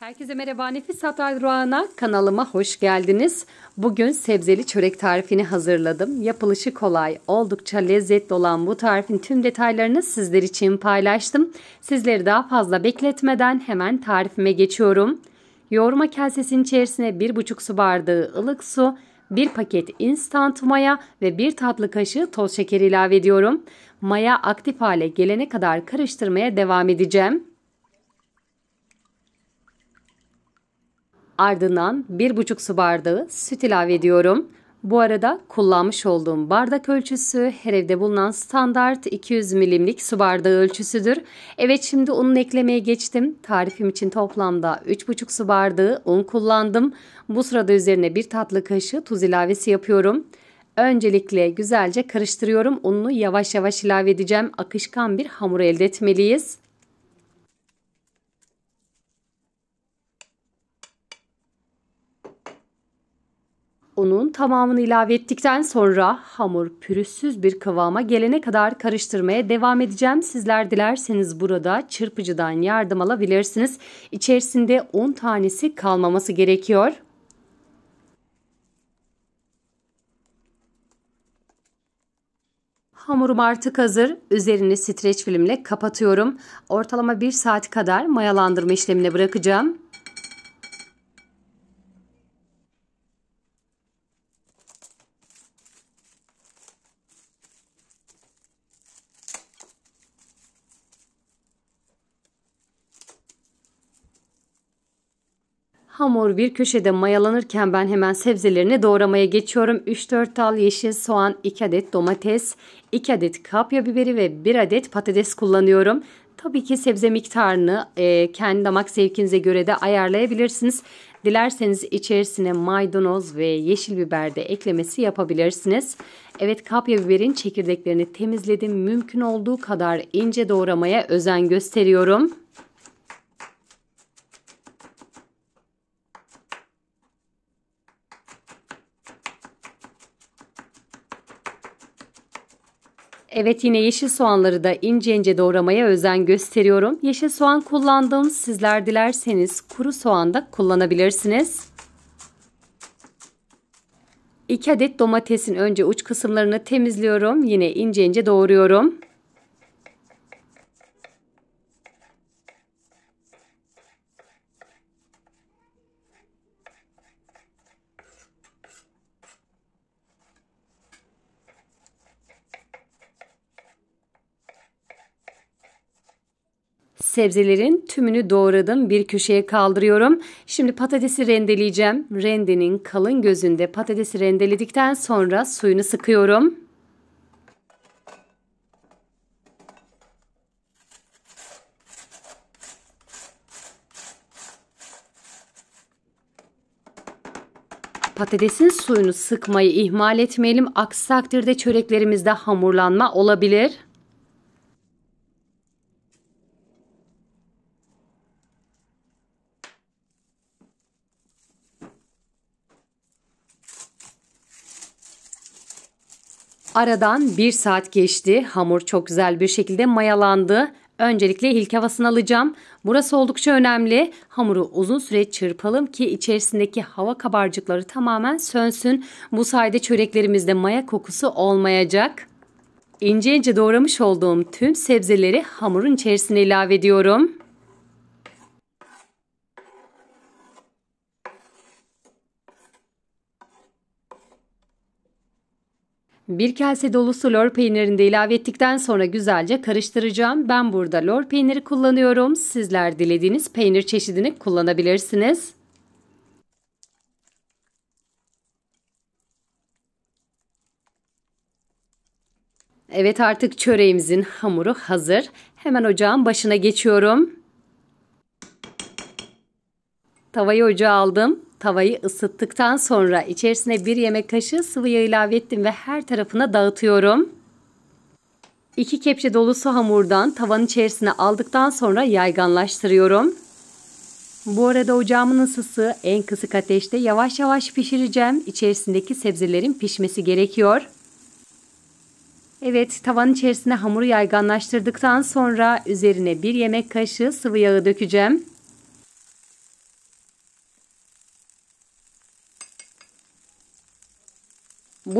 Herkese merhaba Nefis Hatay Ruana kanalıma hoş geldiniz. Bugün sebzeli çörek tarifini hazırladım. Yapılışı kolay, oldukça lezzetli olan bu tarifin tüm detaylarını sizler için paylaştım. Sizleri daha fazla bekletmeden hemen tarifime geçiyorum. Yoğurma kasesinin içerisine 1,5 su bardağı ılık su, 1 paket instant maya ve 1 tatlı kaşığı toz şekeri ilave ediyorum. Maya aktif hale gelene kadar karıştırmaya devam edeceğim. Ardından 1,5 su bardağı süt ilave ediyorum. Bu arada kullanmış olduğum bardak ölçüsü her evde bulunan standart 200 milimlik su bardağı ölçüsüdür. Evet şimdi unu eklemeye geçtim. Tarifim için toplamda 3,5 su bardağı un kullandım. Bu sırada üzerine bir tatlı kaşığı tuz ilavesi yapıyorum. Öncelikle güzelce karıştırıyorum. Ununu yavaş yavaş ilave edeceğim. Akışkan bir hamur elde etmeliyiz. Unun tamamını ilave ettikten sonra hamur pürüzsüz bir kıvama gelene kadar karıştırmaya devam edeceğim. Sizler dilerseniz burada çırpıcıdan yardım alabilirsiniz. İçerisinde un tanesi kalmaması gerekiyor. Hamurum artık hazır. Üzerini streç filmle kapatıyorum. Ortalama 1 saat kadar mayalandırma işlemine bırakacağım. Hamur bir köşede mayalanırken ben hemen sebzelerini doğramaya geçiyorum. 3-4 dal yeşil soğan, 2 adet domates, 2 adet kapya biberi ve 1 adet patates kullanıyorum. Tabii ki sebze miktarını e, kendi damak zevkinize göre de ayarlayabilirsiniz. Dilerseniz içerisine maydanoz ve yeşil biber de eklemesi yapabilirsiniz. Evet kapya biberin çekirdeklerini temizledim. Mümkün olduğu kadar ince doğramaya özen gösteriyorum. Evet yine yeşil soğanları da ince ince doğramaya özen gösteriyorum. Yeşil soğan kullandım. Sizler dilerseniz kuru soğan da kullanabilirsiniz. 2 adet domatesin önce uç kısımlarını temizliyorum. Yine ince ince doğruyorum. Sebzelerin tümünü doğradım. Bir köşeye kaldırıyorum. Şimdi patatesi rendeleyeceğim. Rendenin kalın gözünde patatesi rendeledikten sonra suyunu sıkıyorum. patatesin suyunu sıkmayı ihmal etmeyelim. Aksi takdirde çöreklerimizde hamurlanma olabilir. Aradan bir saat geçti. Hamur çok güzel bir şekilde mayalandı. Öncelikle ilk havasını alacağım. Burası oldukça önemli. Hamuru uzun süre çırpalım ki içerisindeki hava kabarcıkları tamamen sönsün. Bu sayede çöreklerimizde maya kokusu olmayacak. İnce ince doğramış olduğum tüm sebzeleri hamurun içerisine ilave ediyorum. Bir kase dolusu lor peynirini de ilave ettikten sonra güzelce karıştıracağım. Ben burada lor peyniri kullanıyorum. Sizler dilediğiniz peynir çeşidini kullanabilirsiniz. Evet artık çöreğimizin hamuru hazır. Hemen ocağın başına geçiyorum. Tavayı ocağa aldım. Tavayı ısıttıktan sonra içerisine bir yemek kaşığı sıvı yağ ilave ettim ve her tarafına dağıtıyorum. İki kepçe dolusu hamurdan tavanın içerisine aldıktan sonra yayganlaştırıyorum. Bu arada ocağımın ısısı en kısık ateşte yavaş yavaş pişireceğim. İçerisindeki sebzelerin pişmesi gerekiyor. Evet tavanın içerisine hamuru yayganlaştırdıktan sonra üzerine bir yemek kaşığı sıvı yağı dökeceğim.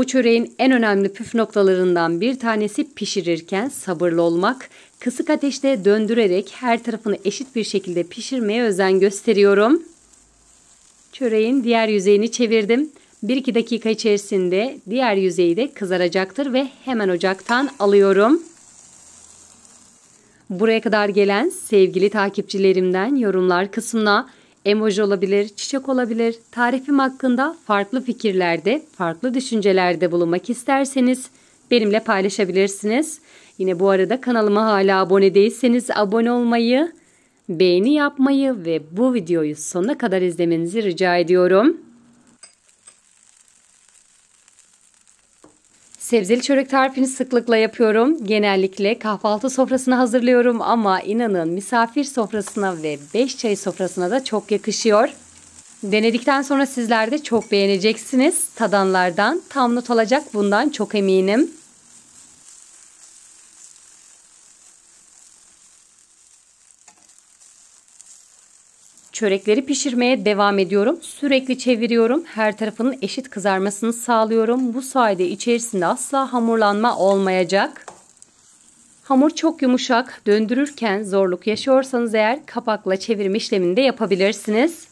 Bu çöreğin en önemli püf noktalarından bir tanesi pişirirken sabırlı olmak. Kısık ateşte döndürerek her tarafını eşit bir şekilde pişirmeye özen gösteriyorum. Çöreğin diğer yüzeyini çevirdim. 1-2 dakika içerisinde diğer yüzeyi de kızaracaktır ve hemen ocaktan alıyorum. Buraya kadar gelen sevgili takipçilerimden yorumlar kısmına emoji olabilir, çiçek olabilir. Tarifim hakkında farklı fikirlerde, farklı düşüncelerde bulunmak isterseniz benimle paylaşabilirsiniz. Yine bu arada kanalıma hala abone değilseniz abone olmayı, beğeni yapmayı ve bu videoyu sonuna kadar izlemenizi rica ediyorum. Sebzeli çörek tarifini sıklıkla yapıyorum. Genellikle kahvaltı sofrasına hazırlıyorum ama inanın misafir sofrasına ve beş çay sofrasına da çok yakışıyor. Denedikten sonra sizler de çok beğeneceksiniz. Tadanlardan tam not alacak bundan çok eminim. Çörekleri pişirmeye devam ediyorum. Sürekli çeviriyorum. Her tarafının eşit kızarmasını sağlıyorum. Bu sayede içerisinde asla hamurlanma olmayacak. Hamur çok yumuşak. Döndürürken zorluk yaşıyorsanız eğer kapakla çevirme işlemini de yapabilirsiniz.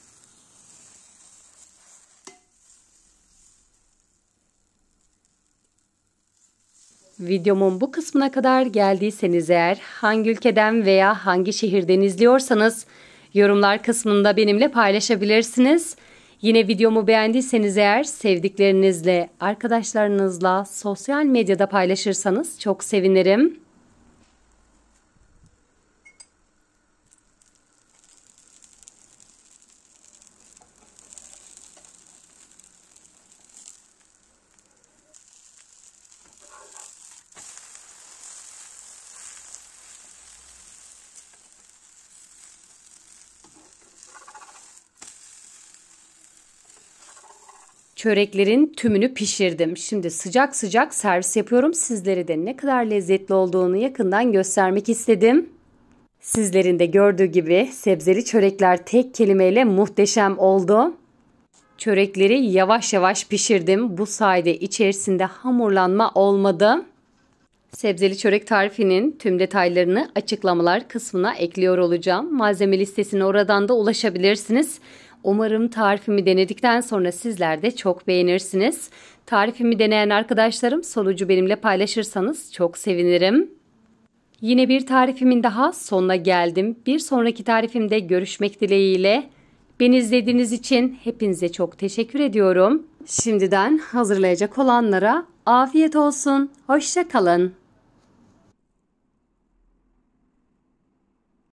Videomun bu kısmına kadar geldiyseniz eğer hangi ülkeden veya hangi şehirden izliyorsanız Yorumlar kısmında benimle paylaşabilirsiniz. Yine videomu beğendiyseniz eğer sevdiklerinizle, arkadaşlarınızla sosyal medyada paylaşırsanız çok sevinirim. Çöreklerin tümünü pişirdim. Şimdi sıcak sıcak servis yapıyorum. Sizlere de ne kadar lezzetli olduğunu yakından göstermek istedim. Sizlerin de gördüğü gibi sebzeli çörekler tek kelimeyle muhteşem oldu. Çörekleri yavaş yavaş pişirdim. Bu sayede içerisinde hamurlanma olmadı. Sebzeli çörek tarifinin tüm detaylarını açıklamalar kısmına ekliyor olacağım. Malzeme listesine oradan da ulaşabilirsiniz. Umarım tarifimi denedikten sonra sizler de çok beğenirsiniz. Tarifimi deneyen arkadaşlarım sonucu benimle paylaşırsanız çok sevinirim. Yine bir tarifimin daha sonuna geldim. Bir sonraki tarifimde görüşmek dileğiyle. Beni izlediğiniz için hepinize çok teşekkür ediyorum. Şimdiden hazırlayacak olanlara afiyet olsun. Hoşça kalın.